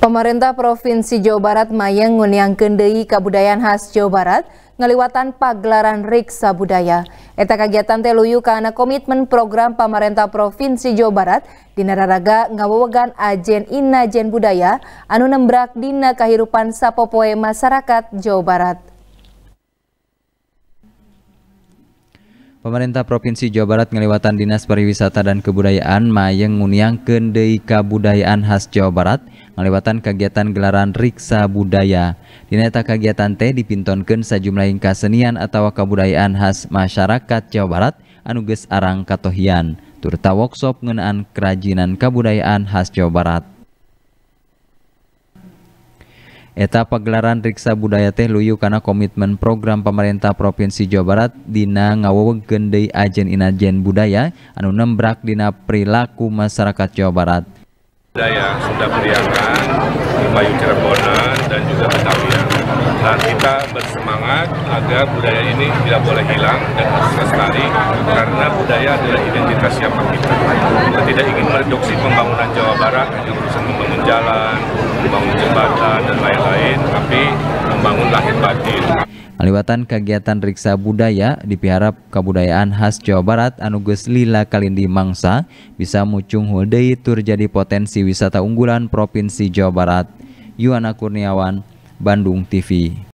Pemerintah Provinsi Jawa Barat Mayang yang kendei kabudayaan khas Jawa Barat ngeliwatan pagelaran Riksa Budaya. Eta kegiatan teluyu karena komitmen program pemerintah Provinsi Jawa Barat di nararaga ngawewegan ajen inajen budaya anu nembrak dina kehidupan sapopoe masyarakat Jawa Barat. Pemerintah Provinsi Jawa Barat ngelewatan Dinas Pariwisata dan Kebudayaan Mayeng Nguniang Kendei Kabudayaan Khas Jawa Barat ngelewatan kegiatan gelaran Riksa Budaya. Dineta kegiatan teh dipintonkan sejumlah senian atau kebudayaan khas masyarakat Jawa Barat anuges arang katohian, turta workshop ngenaan kerajinan kebudayaan khas Jawa Barat. Eta pagelaran riksa budaya teh luyu karena komitmen program pemerintah Provinsi Jawa Barat Dina ngawowe gendei ajen inajen budaya anu nembrak Dina perilaku masyarakat Jawa Barat. Budaya sudah meriahkan Bayu Cirebonan dan juga Betawi. Nah, kita bersemangat agar budaya ini tidak boleh hilang dan harus lestari karena budaya adalah identitas siapa kita. Kita tidak ingin mereduksi pembangunan Jawa Barat yang urusan membangun jalan, membangun jembatan, membangun lahir batin. kegiatan riksa budaya di pihara kebudayaan khas Jawa Barat anugus lila kalindi mangsa bisa mucung huldei tur jadi potensi wisata unggulan Provinsi Jawa Barat. Yuana Kurniawan, Bandung TV.